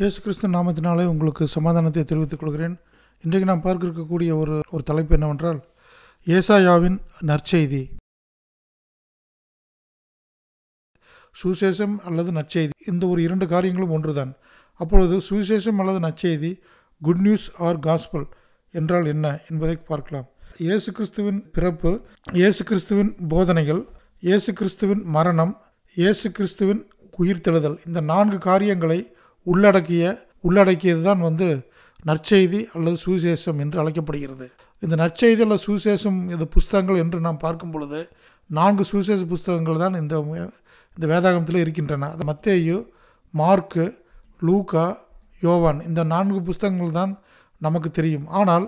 இயேசு கிறிஸ்து நாமத்தினாலே உங்களுக்கு சமாதானத்தை தெரிவித்துக் கொள்கிறேன் இன்றைக்கு நாம் பார்க்க இருக்கக்கூடிய ஒரு ஒரு தலைப்பு என்னவென்றால் ஏசாயாவின் நற்செய்தி சுவிசேஷம் அல்லது நற்செய்தி இந்த ஒரு இரண்டு காரியங்களும் ஒன்றுதான் அப்பொழுது சுவிசேஷம் அல்லது நற்செய்தி குட் நியூஸ் ஆர் காஸ்பல் என்றால் என்ன என்பதை பார்க்கலாம் இயேசு கிறிஸ்துவின் பிறப்பு இயேசு கிறிஸ்துவின் போதனைகள் இயேசு கிறிஸ்துவின் மரணம் இயேசு கிறிஸ்துவின் உயிர்த்தெழுதல் இந்த நான்கு காரியங்களை உள்ளடக்கிய உள்ளடக்கியது தான் வந்து நற்செய்தி அல்லது சுவிசேஷம் என்று அழைக்கப்படுகிறது இந்த நற்செய்தி அல்லது சுவிசேஷம் இந்த புஸ்தகங்கள் என்று நாம் பார்க்கும் பொழுது நான்கு சுவிசேஷ புஸ்தகங்கள் தான் இந்த இந்த வேதாகமத்தில் இருக்கின்றன அது மத்தேயு மார்க்கு லூக்கா யோவான் இந்த நான்கு புஸ்தகங்கள் தான் நமக்கு தெரியும் ஆனால்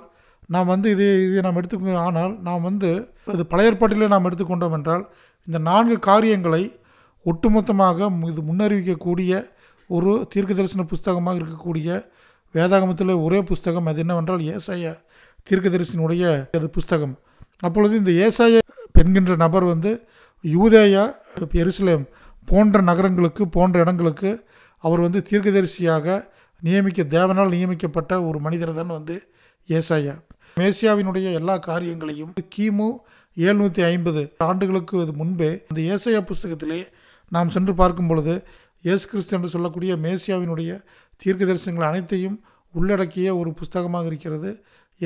நாம் வந்து இது இதை நாம் எடுத்து ஆனால் நாம் வந்து இது பழைய நாம் எடுத்துக்கொண்டோம் என்றால் இந்த நான்கு காரியங்களை ஒட்டுமொத்தமாக இது முன்னறிவிக்கக்கூடிய ஒரு தீர்க்க தரிசன புஸ்தகமாக இருக்கக்கூடிய வேதாகமத்தில் ஒரே புஸ்தகம் அது என்னவென்றால் ஏசாய தீர்க்க தரிசனுடைய அது புஸ்தகம் அப்பொழுது இந்த ஏசாய பெண்கின்ற நபர் வந்து யூதேயா எருசலேம் போன்ற நகரங்களுக்கு போன்ற இடங்களுக்கு அவர் வந்து தீர்க்கதரிசியாக நியமிக்க தேவனால் நியமிக்கப்பட்ட ஒரு மனிதர் தான் வந்து ஏசாயா மேசியாவினுடைய எல்லா காரியங்களையும் கிமு ஏழ்நூற்றி ஐம்பது ஆண்டுகளுக்கு முன்பே இந்த ஏசையா புஸ்தகத்திலே நாம் சென்று பார்க்கும் பொழுது இயேசு கிறிஸ்து என்று சொல்லக்கூடிய மேசியாவினுடைய தீர்க்க தரிசனங்கள் அனைத்தையும் உள்ளடக்கிய ஒரு புஸ்தகமாக இருக்கிறது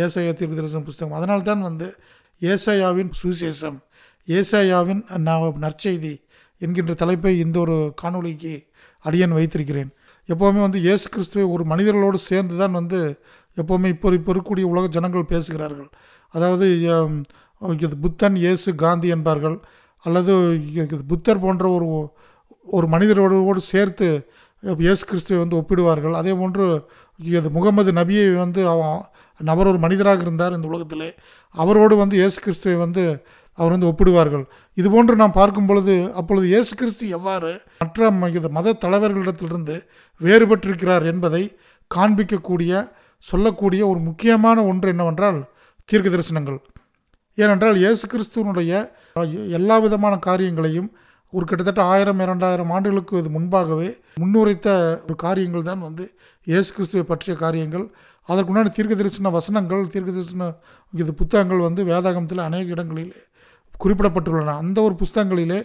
ஏசாயா தீர்க்க தரிசன புஸ்தகம் அதனால்தான் வந்து ஏசாயாவின் சுவிசேஷம் ஏசாயாவின் நான் நற்செய்தி என்கின்ற தலைப்பை இந்த ஒரு காணொலிக்கு அடியன் வைத்திருக்கிறேன் எப்போவுமே வந்து இயேசு கிறிஸ்துவை ஒரு மனிதர்களோடு சேர்ந்து தான் வந்து எப்போவுமே இப்போ இப்போ இருக்கக்கூடிய உலக ஜனங்கள் பேசுகிறார்கள் அதாவது புத்தன் இயேசு காந்தி என்பார்கள் அல்லது புத்தர் போன்ற ஒரு ஒரு மனிதரோடு சேர்த்து இயேசு கிறிஸ்துவை வந்து ஒப்பிடுவார்கள் அதே போன்று அது முகமது நபியை வந்து நபர் ஒரு மனிதராக இருந்தார் இந்த உலகத்திலே அவரோடு வந்து இயேசு கிறிஸ்துவை வந்து அவர் வந்து ஒப்பிடுவார்கள் இதுபோன்று நாம் பார்க்கும் பொழுது அப்பொழுது இயேசு கிறிஸ்து எவ்வாறு மற்ற மத தலைவர்களிடத்திலிருந்து வேறுபட்டிருக்கிறார் என்பதை காண்பிக்கக்கூடிய சொல்லக்கூடிய ஒரு முக்கியமான ஒன்று என்னவென்றால் தீர்க்க தரிசனங்கள் ஏனென்றால் இயேசு கிறிஸ்துவனுடைய எல்லா விதமான காரியங்களையும் ஒரு கிட்டத்தட்ட ஆயிரம் இரண்டாயிரம் ஆண்டுகளுக்கு இது முன்பாகவே முன்னுரைத்த ஒரு காரியங்கள் தான் வந்து இயேசு கிறிஸ்துவை பற்றிய காரியங்கள் அதற்குண்டான தீர்க்க தரிசன வசனங்கள் தீர்க்க தரிசன இது புத்தகங்கள் வந்து வேதாகமத்தில் அநேக இடங்களிலே குறிப்பிடப்பட்டுள்ளன அந்த ஒரு புஸ்தகங்களிலே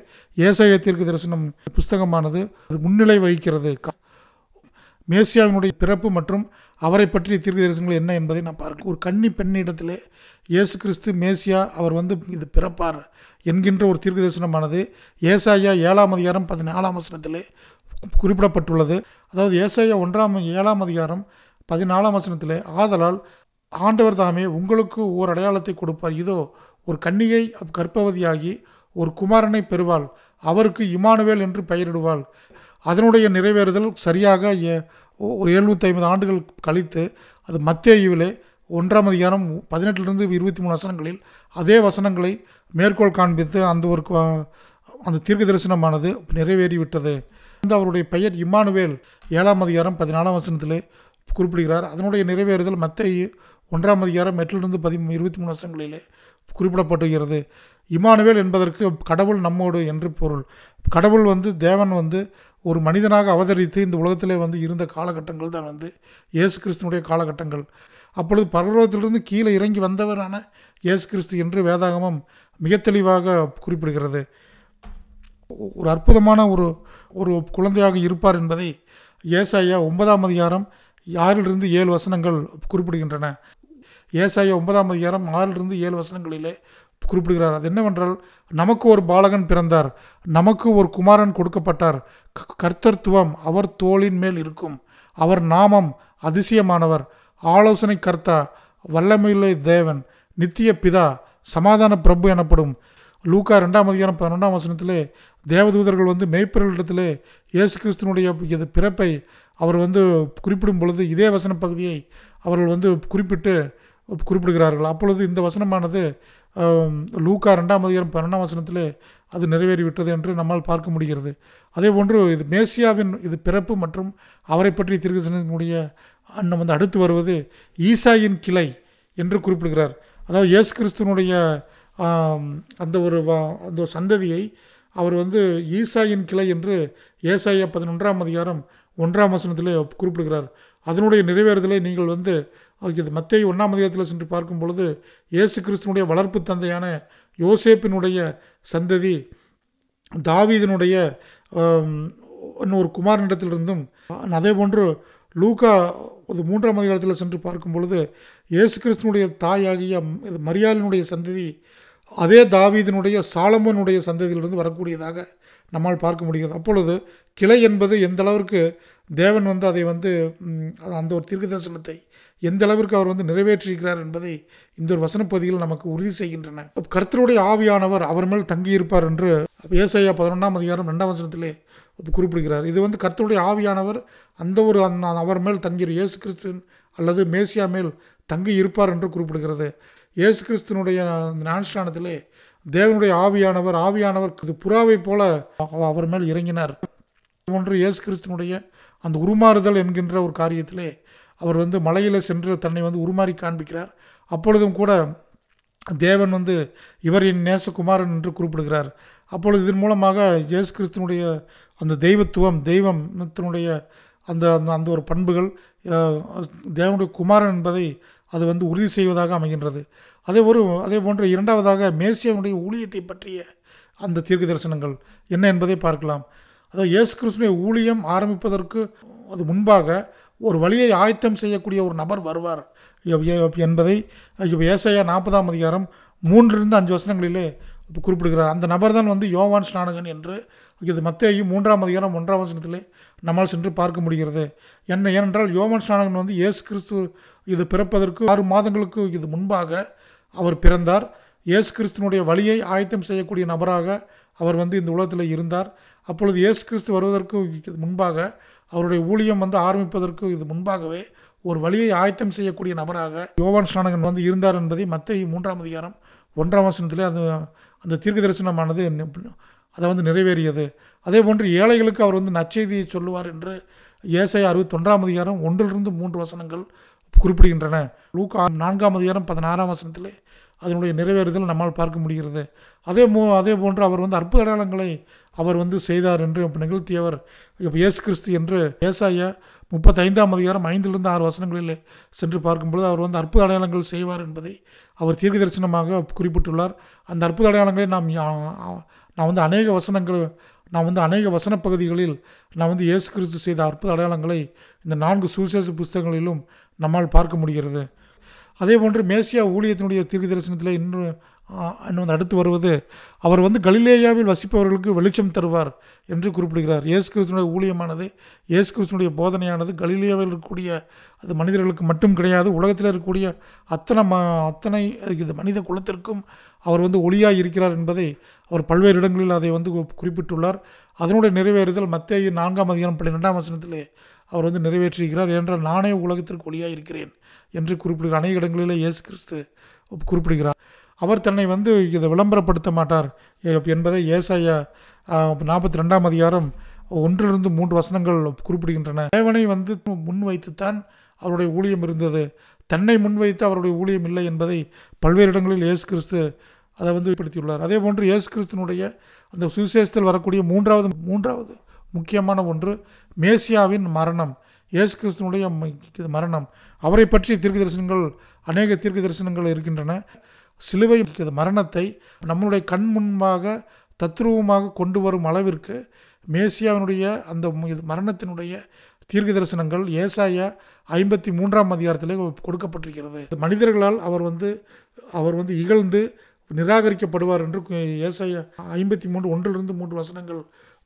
ஏசைய தீர்க்க தரிசனம் புஸ்தகமானது அது முன்னிலை வகிக்கிறது மேசியாவினுடைய பிறப்பு மற்றும் அவரை பற்றிய தீர்க்க தரிசனங்கள் என்ன என்பதை நான் பார்க்க ஒரு கன்னி பெண்ணிடத்திலே இயேசு கிறிஸ்து மேசியா அவர் வந்து இது பிறப்பார் என்கின்ற ஒரு தீர்க்க தரிசனமானது ஏசாயா ஏழாம் அதிகாரம் பதினாலாம் வசனத்திலே குறிப்பிடப்பட்டுள்ளது அதாவது ஏசாயா ஒன்றாம் ஏழாம் அதிகாரம் பதினாலாம் வசனத்திலே ஆதலால் ஆண்டவர் தாமே உங்களுக்கு ஓர் அடையாளத்தை கொடுப்பார் இதோ ஒரு கன்னியை கற்பவதியாகி ஒரு குமாரனை பெறுவாள் அவருக்கு இமானுவேல் என்று பெயரிடுவாள் அதனுடைய நிறைவேறுதல் சரியாக ஒரு எழுநூற்றி ஐம்பது ஆண்டுகள் கழித்து அது மத்தேயுவிலே ஒன்றாம் அதிகாரம் பதினெட்டுலேருந்து இருபத்தி மூணு வசனங்களில் அதே வசனங்களை மேற்கோள் காண்பித்து அந்த ஒரு அந்த தீர்க்க தரிசனமானது நிறைவேறிவிட்டது அந்த அவருடைய பெயர் இம்மானுவேல் ஏழாம் அதிகாரம் பதினாலாம் வசனத்திலே குறிப்பிடுகிறார் அதனுடைய நிறைவேறுதல் மத்திய ஒன்றாம் அதிகாரம் எட்டிலிருந்து பதி இருபத்தி மூணு வருஷங்களிலே குறிப்பிடப்படுகிறது இமானுவேல் என்பதற்கு கடவுள் நம்மோடு என்று பொருள் கடவுள் வந்து தேவன் வந்து ஒரு மனிதனாக அவதரித்து இந்த உலகத்தில் வந்து இருந்த காலகட்டங்கள் தான் வந்து இயேசு கிறிஸ்துனுடைய காலகட்டங்கள் அப்பொழுது பரலோகத்திலிருந்து கீழே இறங்கி வந்தவரான இயேசு கிறிஸ்து என்று வேதாகமம் மிக தெளிவாக குறிப்பிடுகிறது ஒரு அற்புதமான ஒரு ஒரு குழந்தையாக இருப்பார் என்பதை ஏசாயா ஒன்பதாம் அதிகாரம் ஆறிலிருந்து ஏழு வசனங்கள் குறிப்பிடுகின்றன ஏசாயா ஒன்பதாம் அதிகாரம் ஆறிலிருந்து ஏழு வசனங்களிலே குறிப்பிடுகிறார் அது என்னவென்றால் நமக்கு ஒரு பாலகன் பிறந்தார் நமக்கு ஒரு குமாரன் கொடுக்கப்பட்டார் கர்த்தர்த்துவம் அவர் தோளின் மேல் இருக்கும் அவர் நாமம் அதிசயமானவர் ஆலோசனை கர்த்தா வல்லமையுள்ள தேவன் நித்திய பிதா சமாதான பிரபு எனப்படும் லூக்கா ரெண்டாம் அதிகாரம் பதினொன்றாம் வசனத்திலே தேவதூதர்கள் வந்து மெய்ப்பிரலிடத்திலே இயேசு கிறிஸ்தனுடைய இது பிறப்பை அவர் வந்து குறிப்பிடும் பொழுது இதே வசன பகுதியை அவர்கள் வந்து குறிப்பிட்டு குறிப்பிடுகிறார்கள் அப்பொழுது இந்த வசனமானது லூக்கா ரெண்டாம் அதிகாரம் பன்னெண்டாம் வசனத்தில் அது நிறைவேறிவிட்டது என்று நம்மால் பார்க்க முடிகிறது அதே போன்று இது மேசியாவின் இது பிறப்பு மற்றும் அவரை பற்றி திருகசனத்தினுடைய அண்ணம் வந்து அடுத்து வருவது ஈசாயின் கிளை என்று குறிப்பிடுகிறார் அதாவது இயேசு கிறிஸ்துவனுடைய அந்த ஒரு அந்த ஒரு சந்ததியை அவர் வந்து ஈசாயின் கிளை என்று ஏசாயா பதினொன்றாம் அதிகாரம் ஒன்றாம் வசனத்திலே குறிப்பிடுகிறார் அதனுடைய நிறைவேறுதலை நீங்கள் வந்து அதுக்கு மத்திய ஒன்றாம் அதிகாரத்தில் சென்று பார்க்கும் பொழுது இயேசு கிறிஸ்துனுடைய வளர்ப்பு தந்தையான யோசேப்பினுடைய சந்ததி தாவீதனுடைய இன்னொரு குமாரனிடத்திலிருந்தும் அதே போன்று லூக்கா அது மூன்றாம் அதிகாரத்தில் சென்று பார்க்கும் பொழுது இயேசு கிறிஸ்துனுடைய தாயாகிய மரியாளினுடைய சந்ததி அதே தாவீதனுடைய சாலமனுடைய சந்ததியிலிருந்து வரக்கூடியதாக நம்மால் பார்க்க முடிகிறது அப்பொழுது கிளை என்பது எந்த அளவிற்கு தேவன் வந்து அதை வந்து அந்த ஒரு தீர்க்க தரிசனத்தை எந்த அளவிற்கு அவர் வந்து நிறைவேற்றியிருக்கிறார் என்பதை இந்த ஒரு வசனப்பதியில் நமக்கு உறுதி செய்கின்றன கர்த்தருடைய ஆவியானவர் அவர் மேல் தங்கியிருப்பார் என்று ஏசையா பதினொன்றாம் அதிகாரம் ரெண்டாம் வசனத்திலே குறிப்பிடுகிறார் இது வந்து கர்த்தருடைய ஆவியானவர் அந்த ஒரு அவர் மேல் தங்கியிரு இயேசு கிறிஸ்துவின் அல்லது மேசியா மேல் தங்கி இருப்பார் என்று குறிப்பிடுகிறது இயேசு கிறிஸ்துனுடைய ஞானஸ்தானத்திலே தேவனுடைய ஆவியானவர் ஆவியானவர் இது புறாவை போல அவர் மேல் இறங்கினார் ஒன்று இயேசு கிறிஸ்துனுடைய அந்த உருமாறுதல் என்கின்ற ஒரு காரியத்திலே அவர் வந்து மலையில் சென்று தன்னை வந்து உருமாறி காண்பிக்கிறார் அப்பொழுதும் கூட தேவன் வந்து இவர் என் நேசகுமாரன் என்று குறிப்பிடுகிறார் அப்பொழுது இதன் மூலமாக இயேசு கிறிஸ்தனுடைய அந்த தெய்வத்துவம் தெய்வத்தினுடைய அந்த அந்த அந்த ஒரு பண்புகள் தேவனுடைய குமாரன் என்பதை அது வந்து உறுதி செய்வதாக அமைகின்றது அதே ஒரு அதே போன்ற இரண்டாவதாக மேசியனுடைய ஊழியத்தை பற்றிய அந்த தீர்க்க தரிசனங்கள் என்ன என்பதை பார்க்கலாம் அதாவது இயேசு கிறிஸ்துடைய ஊழியம் ஆரம்பிப்பதற்கு அது முன்பாக ஒரு வழியை ஆயத்தம் செய்யக்கூடிய ஒரு நபர் வருவார் என்பதை ஏசையா நாற்பதாம் அதிகாரம் மூன்றிலிருந்து அஞ்சு வசனங்களிலே குறிப்பிடுகிறார் அந்த நபர் தான் வந்து யோவான் ஸ்நானகன் என்று இது மத்தேயும் மூன்றாம் அதிகாரம் ஒன்றாம் வசனத்திலே நம்மால் சென்று பார்க்க முடிகிறது என்ன ஏனென்றால் யோவான் ஸ்நானகன் வந்து இயேசு கிறிஸ்து இது பிறப்பதற்கு ஆறு மாதங்களுக்கு இது முன்பாக அவர் பிறந்தார் இயேசு கிறிஸ்துனுடைய வழியை ஆயத்தம் செய்யக்கூடிய நபராக அவர் வந்து இந்த உலகத்தில் இருந்தார் அப்பொழுது இயேசு கிறிஸ்து வருவதற்கு முன்பாக அவருடைய ஊழியம் வந்து ஆரம்பிப்பதற்கு இது முன்பாகவே ஒரு வழியை ஆயத்தம் செய்யக்கூடிய நபராக யோவான் ஸ்நானகன் வந்து இருந்தார் என்பதை மத்திய மூன்றாம் அதிகாரம் ஒன்றாம் வசனத்திலே அது அந்த தீர்க்க தரிசனமானது அதை வந்து நிறைவேறியது அதே போன்று ஏழைகளுக்கு அவர் வந்து நச்செய்தியை சொல்லுவார் என்று ஏசை ஒன்றாம் அதிகாரம் ஒன்றிலிருந்து மூன்று வசனங்கள் குறிப்பிடுகின்றன லூக்கா நான்காம் அதிகாரம் பதினாறாம் வசனத்திலே அதனுடைய நிறைவேறுதல் நம்மால் பார்க்க முடிகிறது அதே மோ அதே போன்று அவர் வந்து அற்புத அடையாளங்களை அவர் வந்து செய்தார் என்று நிகழ்த்தியவர் அவர் இயேசு கிறிஸ்து என்று ஏசாயா முப்பத்தைந்தாம் அதிகாரம் ஐந்திலிருந்து ஆறு வசனங்களிலே சென்று பார்க்கும்பொழுது அவர் வந்து அற்புத அடையாளங்கள் செய்வார் என்பதை அவர் தீர்க்க தரிசனமாக குறிப்பிட்டுள்ளார் அந்த அற்புத அடையாளங்களை நாம் நான் வந்து அநேக வசனங்கள் நான் வந்து அநேக வசன பகுதிகளில் நான் வந்து இயேசு கிறிஸ்து செய்த அற்புத அடையாளங்களை இந்த நான்கு சுவிசேஷ புஸ்தகங்களிலும் நம்மால் பார்க்க முடிகிறது அதே போன்று மேசியா ஊழியத்தினுடைய தீர்க்க தரிசனத்தில் இன்னும் இன்னும் அடுத்து வருவது அவர் வந்து கலிலேயாவில் வசிப்பவர்களுக்கு வெளிச்சம் தருவார் என்று குறிப்பிடுகிறார் இயேசு கிருஷ்ணனுடைய ஊழியமானது இயேசு கிருஷ்ணனுடைய போதனையானது கலிலேயாவில் இருக்கக்கூடிய அது மனிதர்களுக்கு மட்டும் கிடையாது உலகத்தில் இருக்கக்கூடிய அத்தனை ம அத்தனை இது மனித குலத்திற்கும் அவர் வந்து ஒளியாக இருக்கிறார் என்பதை அவர் பல்வேறு இடங்களில் அதை வந்து குறிப்பிட்டுள்ளார் அதனுடைய நிறைவேறுதல் மத்திய நான்காம் அதிகாரம் ரெண்டாம் வசனத்திலே அவர் வந்து நிறைவேற்றியிருக்கிறார் என்றால் நானே உலகத்திற்கு ஒளியாக இருக்கிறேன் என்று குறிப்பிடுகிறார் அனைத்து இடங்களிலே இயேசு கிறிஸ்து குறிப்பிடுகிறார் அவர் தன்னை வந்து இதை விளம்பரப்படுத்த மாட்டார் என்பதை ஏசாயா நாற்பத்தி ரெண்டாம் அதிகாரம் ஒன்றிலிருந்து மூன்று வசனங்கள் குறிப்பிடுகின்றன தேவனை வந்து முன் வைத்துத்தான் அவருடைய ஊழியம் இருந்தது தன்னை முன்வைத்து அவருடைய ஊழியம் இல்லை என்பதை பல்வேறு இடங்களில் இயேசு கிறிஸ்து அதை வந்து வெளிப்படுத்தியுள்ளார் அதே போன்று இயேசு கிறிஸ்துனுடைய அந்த சுவிசேஷத்தில் வரக்கூடிய மூன்றாவது மூன்றாவது முக்கியமான ஒன்று மேசியாவின் மரணம் இயேசு கிறிஸ்துனுடைய மரணம் அவரை பற்றி தீர்க்க தரிசனங்கள் அநேக தீர்க்க தரிசனங்கள் இருக்கின்றன சிலுவை மரணத்தை நம்மளுடைய கண் முன்பாக தத்ரூபமாக கொண்டு வரும் அளவிற்கு மேசியாவினுடைய அந்த மரணத்தினுடைய தீர்க்க தரிசனங்கள் ஏசாயா ஐம்பத்தி மூன்றாம் அதிகாரத்திலே கொடுக்கப்பட்டிருக்கிறது மனிதர்களால் அவர் வந்து அவர் வந்து இகழ்ந்து நிராகரிக்கப்படுவார் என்று ஏசாயா ஐம்பத்தி மூன்று ஒன்றிலிருந்து மூன்று வசனங்கள்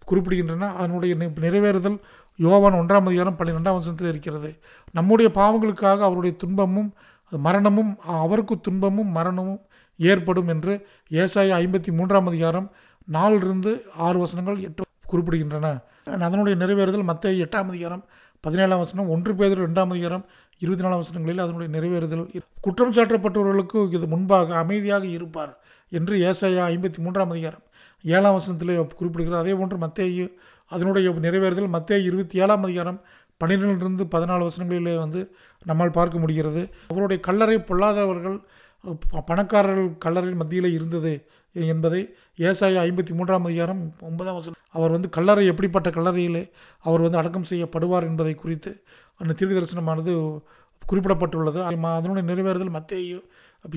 குறிப்பிடுகின்றன அதனுடைய நிறைவேறுதல் யோவான் ஒன்றாம் அதிகாரம் பன்னிரெண்டாம் வசனத்தில் இருக்கிறது நம்முடைய பாவங்களுக்காக அவருடைய துன்பமும் மரணமும் அவருக்கு துன்பமும் மரணமும் ஏற்படும் என்று ஏசாய ஐம்பத்தி மூன்றாம் அதிகாரம் நாலிருந்து ஆறு வசனங்கள் எட்டு குறிப்பிடுகின்றன அதனுடைய நிறைவேறுதல் மற்ற எட்டாம் அதிகாரம் பதினேழாம் வசனம் ஒன்று பேர் ரெண்டாம் அதிகாரம் இருபத்தி நாலாம் வசனங்களில் அதனுடைய நிறைவேறுதல் குற்றம் சாற்றப்பட்டவர்களுக்கு இது முன்பாக அமைதியாக இருப்பார் என்று ஏசாயா ஐம்பத்தி மூன்றாம் அதிகாரம் ஏழாம் வசனத்தில் குறிப்பிடுகிறது அதே போன்று மத்திய அதனுடைய நிறைவேறுதல் மத்திய இருபத்தி ஏழாம் அதிகாரம் பன்னிரெண்டிலிருந்து பதினாலு வருஷங்களிலே வந்து நம்மால் பார்க்க முடிகிறது அவருடைய கல்லறை பொல்லாதவர்கள் பணக்காரர்கள் கல்லறை மத்தியில் இருந்தது என்பதை ஏசாய ஐம்பத்தி மூன்றாம் அதிகாரம் ஒன்பதாம் வருஷம் அவர் வந்து கல்லறை எப்படிப்பட்ட கல்லறையிலே அவர் வந்து அடக்கம் செய்யப்படுவார் என்பதை குறித்து அந்த தீர்க்க தரிசனமானது குறிப்பிடப்பட்டுள்ளது அதனுடைய நிறைவேறுதல் மத்திய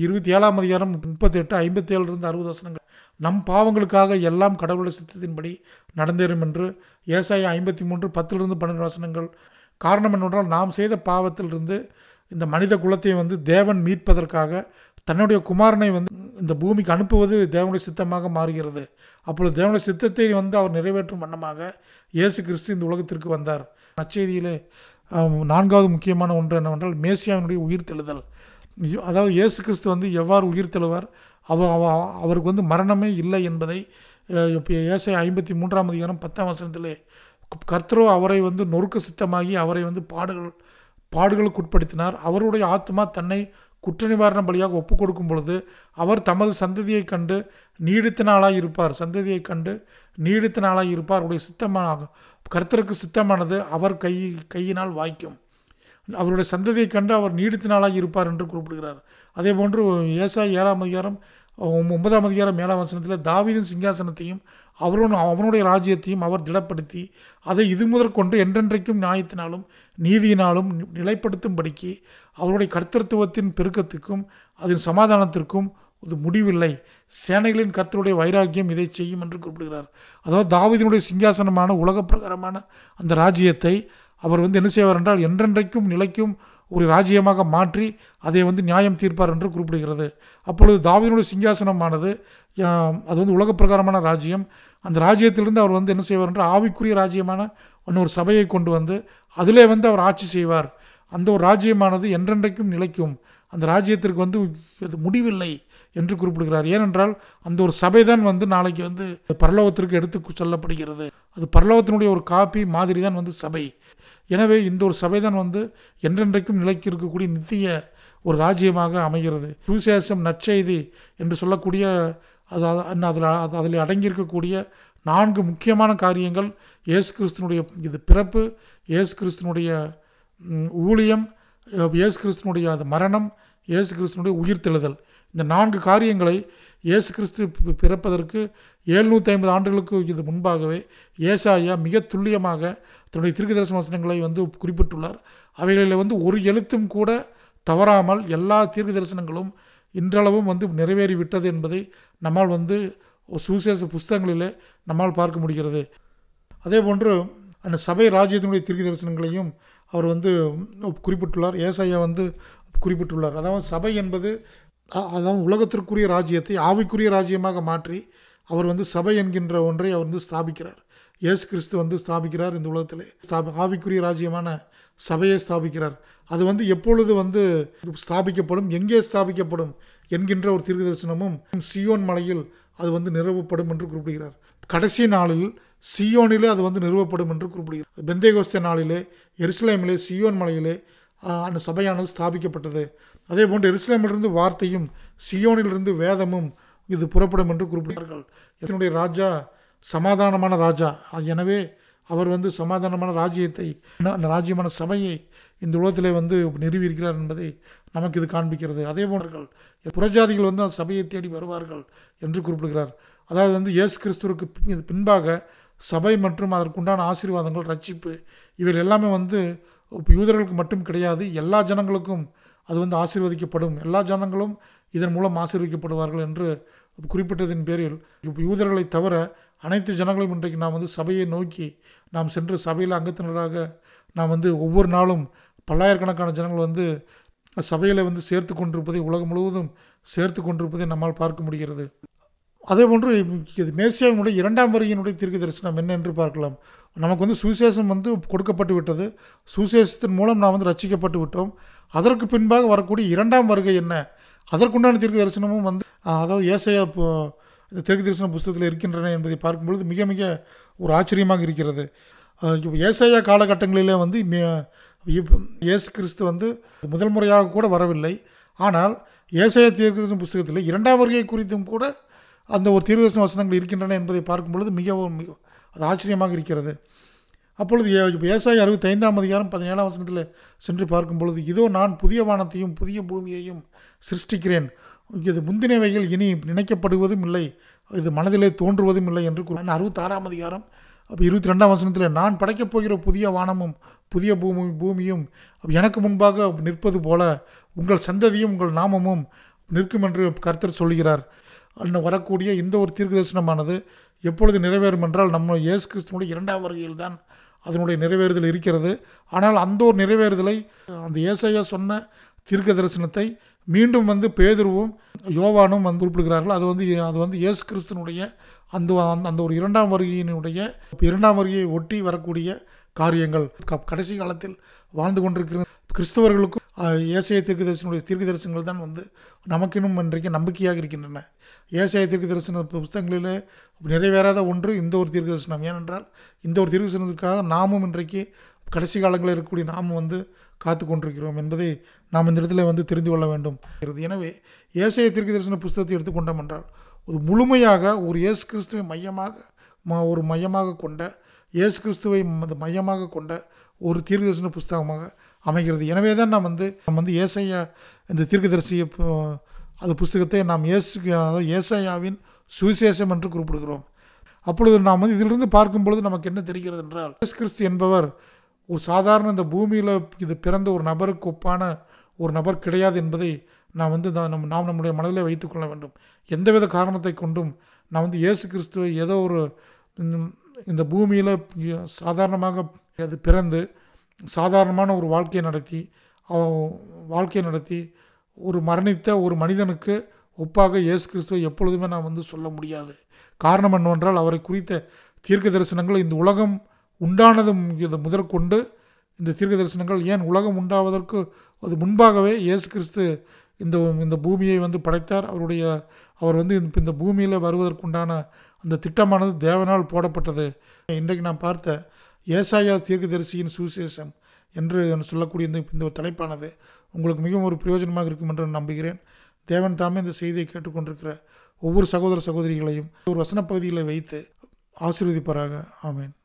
இருபத்தி ஏழாம் அதிகாரம் முப்பத்தி எட்டு ஐம்பத்தி ஏழுலேருந்து அறுபது வசனங்கள் நம் பாவங்களுக்காக எல்லாம் கடவுள சித்தத்தின்படி நடந்தேறும் என்று ஏசாய ஐம்பத்தி மூன்று பத்திலிருந்து பன்னெண்டு வசனங்கள் காரணம் என்னவென்றால் நாம் செய்த பாவத்திலிருந்து இந்த மனித குலத்தை வந்து தேவன் மீட்பதற்காக தன்னுடைய குமாரனை வந்து இந்த பூமிக்கு அனுப்புவது தேவனுடைய சித்தமாக மாறுகிறது அப்பொழுது தேவனுடைய சித்தத்தை வந்து அவர் நிறைவேற்றும் வண்ணமாக இயேசு கிறிஸ்து இந்த உலகத்திற்கு வந்தார் நச்செய்தியிலே நான்காவது முக்கியமான ஒன்று என்னவென்றால் மேசியாவினுடைய உயிர் தெழுதல் அதாவது இயேசு கிறிஸ்து வந்து எவ்வாறு உயிர் தெழுவார் அவ அவருக்கு வந்து மரணமே இல்லை என்பதை இப்போ ஏசை ஐம்பத்தி மூன்றாம் அதிகாரம் பத்தாம் வசனத்திலே கர்த்தரோ அவரை வந்து நொறுக்க சித்தமாகி அவரை வந்து பாடுகள் பாடுகளுக்கு உட்படுத்தினார் அவருடைய ஆத்மா தன்னை குற்ற நிவாரண பலியாக ஒப்பு கொடுக்கும் பொழுது அவர் தமது சந்ததியை கண்டு நீடித்த நாளாக இருப்பார் சந்ததியை கண்டு நீடித்த நாளாக இருப்பார் அவருடைய சித்தமாக கர்த்தருக்கு சித்தமானது அவர் கை கையினால் வாய்க்கும் அவருடைய சந்ததியை கண்டு அவர் நீடித்த நாளாக இருப்பார் என்று குறிப்பிடுகிறார் அதே போன்று ஏசா ஏழாம் அதிகாரம் ஒன்பதாம் அதிகாரம் ஏழாம் வசனத்தில் தாவிதின் சிங்காசனத்தையும் அவரோட அவனுடைய ராஜ்யத்தையும் அவர் திடப்படுத்தி அதை இது முதற்கொண்டு என்றென்றைக்கும் நியாயத்தினாலும் நீதியினாலும் நிலைப்படுத்தும்படிக்கு அவருடைய கர்த்தத்துவத்தின் பெருக்கத்துக்கும் அதன் சமாதானத்திற்கும் இது முடிவில்லை சேனைகளின் கர்த்தருடைய வைராக்கியம் இதை செய்யும் என்று குறிப்பிடுகிறார் அதாவது தாவிதனுடைய சிங்காசனமான உலக பிரகாரமான அந்த ராஜ்யத்தை அவர் வந்து என்ன செய்வார் என்றால் என்றென்றைக்கும் நிலைக்கும் ஒரு ராஜ்யமாக மாற்றி அதை வந்து நியாயம் தீர்ப்பார் என்று குறிப்பிடுகிறது அப்பொழுது தாவியனுடைய சிங்காசனமானது அது வந்து உலக பிரகாரமான ராஜ்யம் அந்த ராஜ்யத்திலிருந்து அவர் வந்து என்ன செய்வார் என்று ஆவிக்குரிய ராஜ்யமான இன்னொரு சபையை கொண்டு வந்து அதிலே வந்து அவர் ஆட்சி செய்வார் அந்த ஒரு ராஜ்யமானது என்றென்றைக்கும் நிலைக்கும் அந்த ராஜ்யத்திற்கு வந்து அது முடிவில்லை என்று குறிப்பிடுகிறார் ஏனென்றால் அந்த ஒரு சபை தான் வந்து நாளைக்கு வந்து பரலோகத்திற்கு எடுத்து செல்லப்படுகிறது அது பரலோகத்தினுடைய ஒரு காப்பி மாதிரி தான் வந்து சபை எனவே இந்த ஒரு சபைதான் வந்து என்றென்றைக்கும் நிலைக்கு இருக்கக்கூடிய நித்திய ஒரு ராஜ்யமாக அமைகிறது சுவிசேஷம் நற்செய்தி என்று சொல்லக்கூடிய அது அதில் அது அதில் அடங்கியிருக்கக்கூடிய நான்கு முக்கியமான காரியங்கள் இயேசு கிறிஸ்தனுடைய இது பிறப்பு இயேசு கிறிஸ்தனுடைய ஊழியம் இயேசு கிறிஸ்தனுடைய அது மரணம் இயேசு கிறிஸ்தனுடைய உயிர்த்தெழுதல் இந்த நான்கு காரியங்களை இயேசு கிறிஸ்து பிறப்பதற்கு ஏழ்நூற்றி ஐம்பது ஆண்டுகளுக்கு இது முன்பாகவே ஏசாயா மிக துல்லியமாக தன்னுடைய திருக்கு தரிசன வசனங்களை வந்து குறிப்பிட்டுள்ளார் அவைகளில் வந்து ஒரு எழுத்தும் கூட தவறாமல் எல்லா தீர்க்க தரிசனங்களும் இன்றளவும் வந்து நிறைவேறிவிட்டது என்பதை நம்மால் வந்து சுசேச புஸ்தகங்களிலே நம்மால் பார்க்க முடிகிறது அதே போன்று அந்த சபை ராஜ்யத்தினுடைய திருக்கு தரிசனங்களையும் அவர் வந்து குறிப்பிட்டுள்ளார் ஏசாயா வந்து குறிப்பிட்டுள்ளார் அதாவது சபை என்பது அதான் உலகத்திற்குரிய ராஜ்யத்தை ஆவிக்குரிய ராஜ்யமாக மாற்றி அவர் வந்து சபை என்கின்ற ஒன்றை அவர் வந்து ஸ்தாபிக்கிறார் இயேசு கிறிஸ்து வந்து ஸ்தாபிக்கிறார் இந்த உலகத்திலே ஸ்தாபி ஆவிக்குரிய ராஜ்யமான சபையை ஸ்தாபிக்கிறார் அது வந்து எப்பொழுது வந்து ஸ்தாபிக்கப்படும் எங்கே ஸ்தாபிக்கப்படும் என்கின்ற ஒரு தீர்க்க தரிசனமும் சியோன் மலையில் அது வந்து நிறுவப்படும் என்று குறிப்பிடுகிறார் கடைசி நாளில் சியோனிலே அது வந்து நிறுவப்படும் என்று குறிப்பிடுகிறார் பெந்தேகோஸ்த நாளிலே எருசலேமிலே சியோன் மலையிலே அந்த சபையானது ஸ்தாபிக்கப்பட்டது அதே போன்று எருசலேமிலிருந்து வார்த்தையும் சியோனிலிருந்து வேதமும் இது புறப்படும் என்று குறிப்பிட்டார்கள் என்னுடைய ராஜா சமாதானமான ராஜா எனவே அவர் வந்து சமாதானமான ராஜ்யத்தை ராஜ்யமான சபையை இந்த உலகத்திலே வந்து நிறுவியிருக்கிறார் என்பதை நமக்கு இது காண்பிக்கிறது அதே போன்றார்கள் புறஜாதிகள் வந்து அந்த சபையை தேடி வருவார்கள் என்று குறிப்பிடுகிறார் அதாவது வந்து இயேசு கிறிஸ்துவருக்கு பின்பாக சபை மற்றும் அதற்குண்டான ஆசீர்வாதங்கள் ரட்சிப்பு இவர் எல்லாமே வந்து யூதர்களுக்கு மட்டும் கிடையாது எல்லா ஜனங்களுக்கும் அது வந்து ஆசீர்வதிக்கப்படும் எல்லா ஜனங்களும் இதன் மூலம் ஆசீர்வதிக்கப்படுவார்கள் என்று குறிப்பிட்டதின் பேரில் யூதர்களை தவிர அனைத்து ஜனங்களும் இன்றைக்கு நாம் வந்து சபையை நோக்கி நாம் சென்று சபையில் அங்கத்தினராக நாம் வந்து ஒவ்வொரு நாளும் பல்லாயிரக்கணக்கான ஜனங்கள் வந்து சபையில் வந்து சேர்த்து கொண்டிருப்பதை உலகம் முழுவதும் சேர்த்து கொண்டிருப்பதை நம்மால் பார்க்க முடிகிறது அதே போன்று இது மேசியாவினுடைய இரண்டாம் வரியினுடைய தீர்க்க தரிசனம் என்ன என்று பார்க்கலாம் நமக்கு வந்து சுவிசேஷம் வந்து கொடுக்கப்பட்டு விட்டது சுவிசேஷத்தின் மூலம் நாம் வந்து ரச்சிக்கப்பட்டு விட்டோம் அதற்கு பின்பாக வரக்கூடிய இரண்டாம் வருகை என்ன அதற்குண்டான தீர்க்க தரிசனமும் வந்து அதாவது ஏசையா இந்த தெற்கு தரிசன புஸ்தகத்தில் இருக்கின்றன என்பதை பார்க்கும்பொழுது மிக மிக ஒரு ஆச்சரியமாக இருக்கிறது ஏசையா காலகட்டங்களிலே வந்து இயேசு கிறிஸ்து வந்து முதல் முறையாக கூட வரவில்லை ஆனால் ஏசையா தரிசன புஸ்தகத்தில் இரண்டாம் வருகை குறித்தும் கூட அந்த ஒரு தரிசன வசனங்கள் இருக்கின்றன என்பதை பார்க்கும்பொழுது மிகவும் மிக அது ஆச்சரியமாக இருக்கிறது அப்பொழுது ஏசாய் அறுபத்தைந்தாம் அதிகாரம் பதினேழாம் வசனத்தில் சென்று பார்க்கும் பொழுது இதோ நான் புதிய வானத்தையும் புதிய பூமியையும் சிருஷ்டிக்கிறேன் இது முந்தினவைகள் இனி நினைக்கப்படுவதும் இல்லை இது மனதிலே தோன்றுவதும் இல்லை என்று கூறுவேன் அறுபத்தாறாம் அதிகாரம் அப்போ இருபத்தி ரெண்டாம் வசனத்தில் நான் படைக்கப் போகிற புதிய வானமும் புதிய பூமி பூமியும் எனக்கு முன்பாக நிற்பது போல உங்கள் சந்ததியும் உங்கள் நாமமும் நிற்கும் என்று கர்த்தர் சொல்கிறார் அன்று வரக்கூடிய இந்த ஒரு தீர்க்க தரிசனமானது எப்பொழுது நிறைவேறும் என்றால் நம்ம இயேசு கிறிஸ்தனுடைய இரண்டாம் வருகையில் தான் அதனுடைய நிறைவேறுதல் இருக்கிறது ஆனால் அந்த ஒரு நிறைவேறுதலை அந்த இயேசையா சொன்ன தீர்க்க தரிசனத்தை மீண்டும் வந்து பேதுருவும் யோவானும் வந்து குறிப்பிடுகிறார்கள் அது வந்து அது வந்து இயேசு கிறிஸ்தனுடைய அந்த அந்த ஒரு இரண்டாம் வருகையினுடைய இரண்டாம் வருகையை ஒட்டி வரக்கூடிய காரியங்கள் கடைசி காலத்தில் வாழ்ந்து கொண்டிருக்கிற கிறிஸ்தவர்களுக்கும் ஏசைய தீர்க்க தரிசனுடைய தீர்க்கு தரிசனங்கள் தான் வந்து நமக்கினும் இன்றைக்கு நம்பிக்கையாக இருக்கின்றன ஏசைய தீர்க்க தரிசன புஸ்தகங்களில் நிறைவேறாத ஒன்று இந்த ஒரு தீர்க்க தரிசனம் ஏனென்றால் இந்த ஒரு தீர்க்கு தரிசனத்துக்காக நாமும் இன்றைக்கு கடைசி காலங்களில் இருக்கக்கூடிய நாம் வந்து காத்து கொண்டிருக்கிறோம் என்பதை நாம் இந்த இடத்துல வந்து தெரிந்து கொள்ள வேண்டும் எனவே ஏசைய தீர்க்க தரிசன புஸ்தகத்தை எடுத்துக்கொண்டோம் என்றால் ஒரு முழுமையாக ஒரு இயேசு கிறிஸ்துவை மையமாக ஒரு மையமாக கொண்ட இயேசு கிறிஸ்துவை மையமாக கொண்ட ஒரு தீர்க்கு தரிசன புஸ்தகமாக அமைகிறது எனவே தான் நாம் வந்து நம்ம வந்து ஏசையா இந்த தீர்க்கதரிசிய அந்த புஸ்தகத்தை நாம் ஏசு அதாவது ஏசையாவின் சுவிசேஷம் என்று குறிப்பிடுகிறோம் அப்பொழுது நாம் வந்து இதிலிருந்து பார்க்கும் பொழுது நமக்கு என்ன தெரிகிறது என்றால் இயேசு கிறிஸ்து என்பவர் ஒரு சாதாரண இந்த பூமியில் இது பிறந்த ஒரு நபருக்கு ஒப்பான ஒரு நபர் கிடையாது என்பதை நாம் வந்து நம் நாம் நம்முடைய மனதில் வைத்துக்கொள்ள வேண்டும் எந்தவித காரணத்தை கொண்டும் நாம் வந்து இயேசு கிறிஸ்துவை ஏதோ ஒரு இந்த பூமியில் சாதாரணமாக அது பிறந்து சாதாரணமான ஒரு வாழ்க்கையை நடத்தி வாழ்க்கையை நடத்தி ஒரு மரணித்த ஒரு மனிதனுக்கு ஒப்பாக இயேசு கிறிஸ்துவை எப்பொழுதுமே நான் வந்து சொல்ல முடியாது காரணம் என்னவென்றால் அவரை குறித்த தீர்க்க தரிசனங்கள் இந்த உலகம் உண்டானது இதை முதற்கொண்டு இந்த தீர்க்க தரிசனங்கள் ஏன் உலகம் உண்டாவதற்கு அது முன்பாகவே இயேசு கிறிஸ்து இந்த இந்த பூமியை வந்து படைத்தார் அவருடைய அவர் வந்து இந்த பூமியில் வருவதற்குண்டான அந்த திட்டமானது தேவனால் போடப்பட்டது இன்றைக்கு நான் பார்த்த ஏசாயா தீர்க்கதரிசியின் சுசேஷம் என்று சொல்லக்கூடிய இந்த இந்த தலைப்பானது உங்களுக்கு மிகவும் ஒரு பிரயோஜனமாக இருக்கும் என்று நம்புகிறேன் தேவன் தாமே இந்த செய்தியை கேட்டுக்கொண்டிருக்கிற ஒவ்வொரு சகோதர சகோதரிகளையும் ஒரு வசன பகுதியில் வைத்து ஆசீர்வதிப்பாராக ஆமேன்